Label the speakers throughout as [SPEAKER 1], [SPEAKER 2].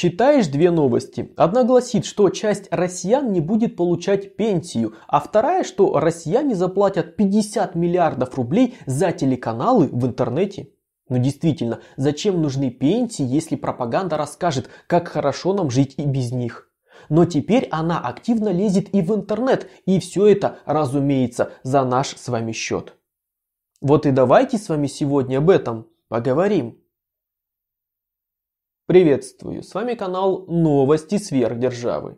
[SPEAKER 1] Читаешь две новости. Одна гласит, что часть россиян не будет получать пенсию, а вторая, что россияне заплатят 50 миллиардов рублей за телеканалы в интернете. Но ну, действительно, зачем нужны пенсии, если пропаганда расскажет, как хорошо нам жить и без них? Но теперь она активно лезет и в интернет, и все это, разумеется, за наш с вами счет. Вот и давайте с вами сегодня об этом поговорим. Приветствую, с вами канал Новости Сверхдержавы.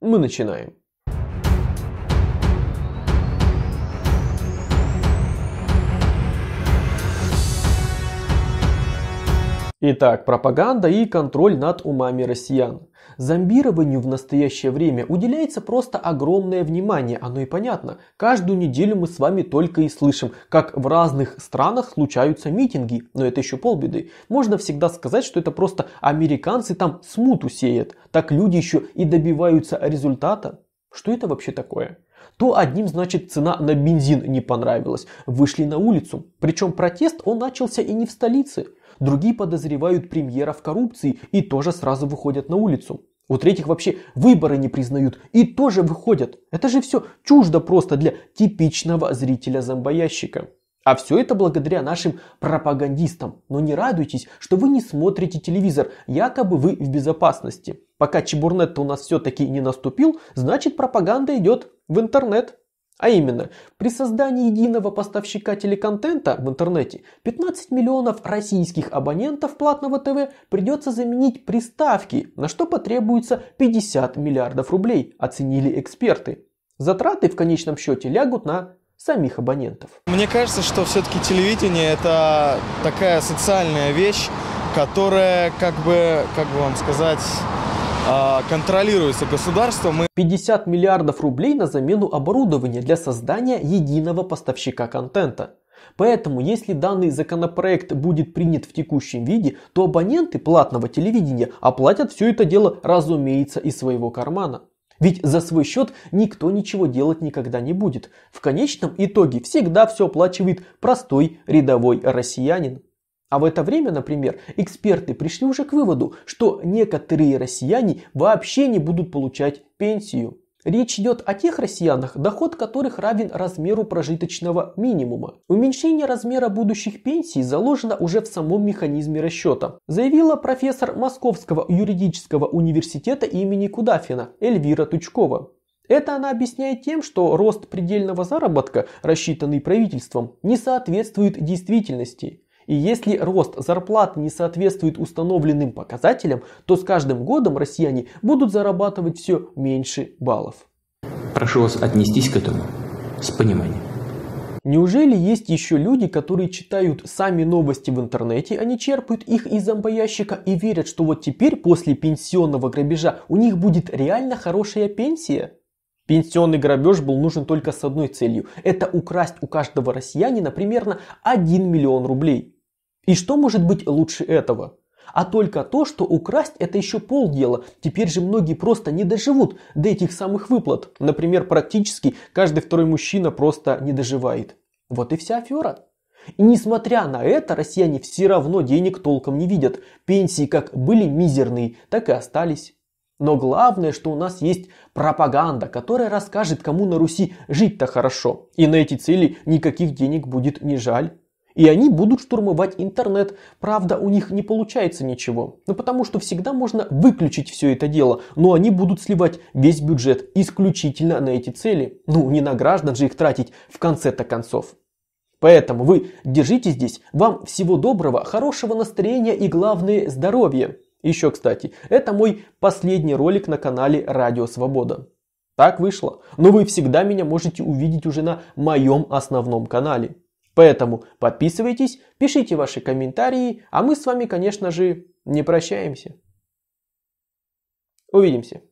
[SPEAKER 1] Мы начинаем. Итак, пропаганда и контроль над умами россиян. Зомбированию в настоящее время уделяется просто огромное внимание, оно и понятно. Каждую неделю мы с вами только и слышим, как в разных странах случаются митинги, но это еще полбеды. Можно всегда сказать, что это просто американцы там смуту сеют, так люди еще и добиваются результата. Что это вообще такое? То одним, значит, цена на бензин не понравилась, вышли на улицу. Причем протест он начался и не в столице. Другие подозревают премьера в коррупции и тоже сразу выходят на улицу. У третьих вообще выборы не признают и тоже выходят. Это же все чуждо просто для типичного зрителя-зомбоящика. А все это благодаря нашим пропагандистам. Но не радуйтесь, что вы не смотрите телевизор, якобы вы в безопасности. Пока чебурнет у нас все-таки не наступил, значит пропаганда идет в интернет. А именно, при создании единого поставщика телеконтента в интернете 15 миллионов российских абонентов платного ТВ придется заменить приставки, на что потребуется 50 миллиардов рублей, оценили эксперты. Затраты в конечном счете лягут на самих абонентов. Мне кажется, что все-таки телевидение это такая социальная вещь, которая как бы, как бы вам сказать, а, контролируется государством. 50 миллиардов рублей на замену оборудования для создания единого поставщика контента. Поэтому, если данный законопроект будет принят в текущем виде, то абоненты платного телевидения оплатят все это дело, разумеется, из своего кармана. Ведь за свой счет никто ничего делать никогда не будет. В конечном итоге всегда все оплачивает простой рядовой россиянин. А в это время, например, эксперты пришли уже к выводу, что некоторые россияне вообще не будут получать пенсию. Речь идет о тех россиянах, доход которых равен размеру прожиточного минимума. Уменьшение размера будущих пенсий заложено уже в самом механизме расчета, заявила профессор Московского юридического университета имени Кудафина Эльвира Тучкова. Это она объясняет тем, что рост предельного заработка, рассчитанный правительством, не соответствует действительности. И если рост зарплаты не соответствует установленным показателям, то с каждым годом россияне будут зарабатывать все меньше баллов. Прошу вас отнестись к этому с пониманием. Неужели есть еще люди, которые читают сами новости в интернете, они черпают их из зомбоящика и верят, что вот теперь после пенсионного грабежа у них будет реально хорошая пенсия? Пенсионный грабеж был нужен только с одной целью – это украсть у каждого россиянина примерно 1 миллион рублей. И что может быть лучше этого? А только то, что украсть это еще полдела. Теперь же многие просто не доживут до этих самых выплат. Например, практически каждый второй мужчина просто не доживает. Вот и вся афера. И несмотря на это, россияне все равно денег толком не видят. Пенсии как были мизерные, так и остались. Но главное, что у нас есть пропаганда, которая расскажет, кому на Руси жить-то хорошо. И на эти цели никаких денег будет не жаль. И они будут штурмовать интернет. Правда, у них не получается ничего. Ну потому что всегда можно выключить все это дело. Но они будут сливать весь бюджет исключительно на эти цели. Ну не на граждан же их тратить в конце-то концов. Поэтому вы держите здесь. Вам всего доброго, хорошего настроения и главное здоровья. Еще, кстати, это мой последний ролик на канале Радио Свобода. Так вышло. Но вы всегда меня можете увидеть уже на моем основном канале. Поэтому подписывайтесь, пишите ваши комментарии, а мы с вами, конечно же, не прощаемся. Увидимся.